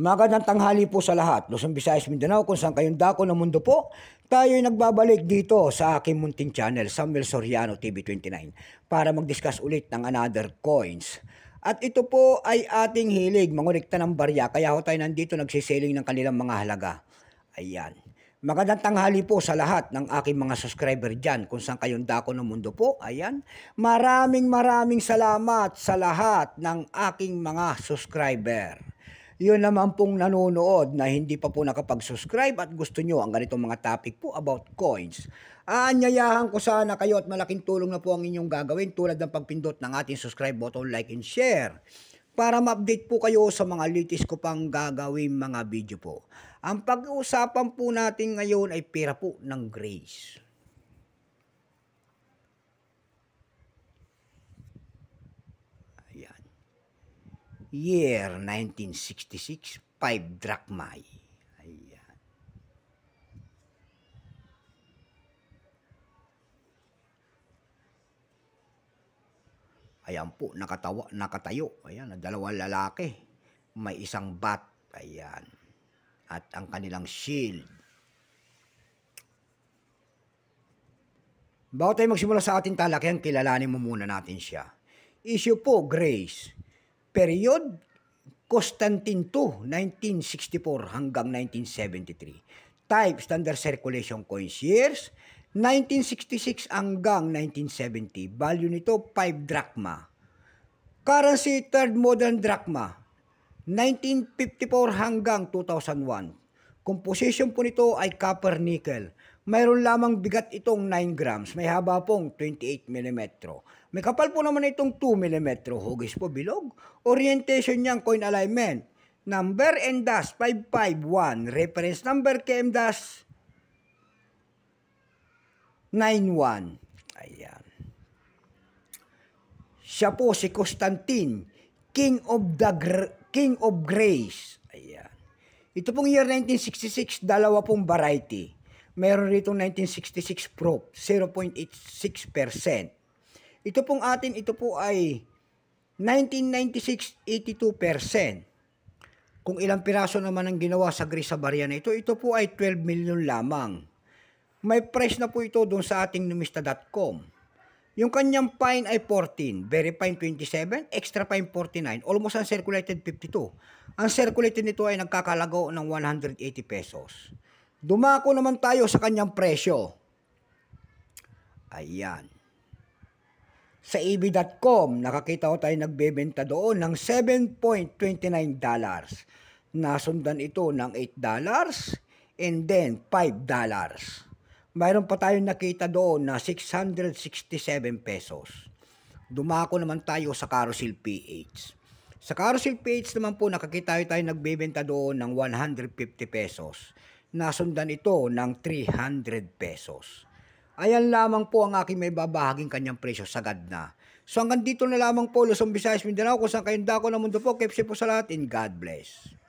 Magandang tanghali po sa lahat. Luzon, Visayas, Mindanao, kung saan kayong dako ng mundo po, tayo'y nagbabalik dito sa aking munting channel, Samuel Soriano TV29, para mag-discuss ulit ng another coins. At ito po ay ating hilig, mangonekta ng barya, kaya ho tayo nandito nagsiseling ng kanilang mga halaga. Ayan. Magandang tanghali po sa lahat ng aking mga subscriber dyan kung saan kayong dako ng mundo po. Ayan. Maraming maraming salamat sa lahat ng aking mga subscriber yun naman pong nanonood na hindi pa po nakapag-subscribe at gusto nyo ang ganitong mga topic po about coins. Aanyayahan ko sana kayo at malaking tulong na po ang inyong gagawin tulad ng pagpindot ng ating subscribe button, like and share para ma-update po kayo sa mga latest ko pang gagawin mga video po. Ang pag-uusapan po natin ngayon ay pera po ng grace. year 1966, 5 drakmay. Ayan. Ayan po, nakatawa, nakatayo. Ayan, dalawang lalaki. May isang bat. Ayan. At ang kanilang shield. Bago tayo magsimula sa ating talakyan, kilalanin mo muna natin siya. Issue po, Grace period, Constantine II, 1964 hanggang 1973. Type, standard circulation coins years, 1966 hanggang 1970. Value nito, 5 drachma. Currency, third modern drachma, 1954 hanggang 2001. Composition po nito ay copper-nickel mayroon lamang bigat itong 9 grams, may haba pong 28 mm. May kapal po naman itong 2 mm, hugis po bilog. Orientation niyang coin alignment, number and dash 551, reference number KM dash 91. Ayan. Siya po si Constantine, King of the Gr King of Grace. Ayan. Ito pong year 1966, dalawa pong variety meron rito 1966 proof, 0.86%. Ito pong atin, ito po ay 1996, 82%. Kung ilang piraso naman ang ginawa sa gris sa barya na ito, ito po ay 12 million lamang. May price na po ito doon sa ating numista.com. Yung kanyang fine ay 14, very fine 27, extra fine 49, almost uncirculated 52. Ang circulated nito ay nagkakalago ng 180 pesos. Dumako naman tayo sa kanyang presyo. Ayan. Sa ebi.com, nakakita ko tayo nagbebenta doon ng 7.29 dollars. Nasundan ito ng 8 dollars and then 5 dollars. Mayroon pa tayong nakita doon na 667 pesos. Dumako naman tayo sa Carousel PH. Sa Carousel PH naman po nakakita tayo nagbebenta doon ng 150 pesos nasundan ito ng 300 pesos. Ayan lamang po ang aking may babahaging kanyang presyo sagad na. So hanggang dito na lamang po, Luzon, Visayas, Mindanao, kung saan kayong dako ng mundo po, keep po sa lahat and God bless.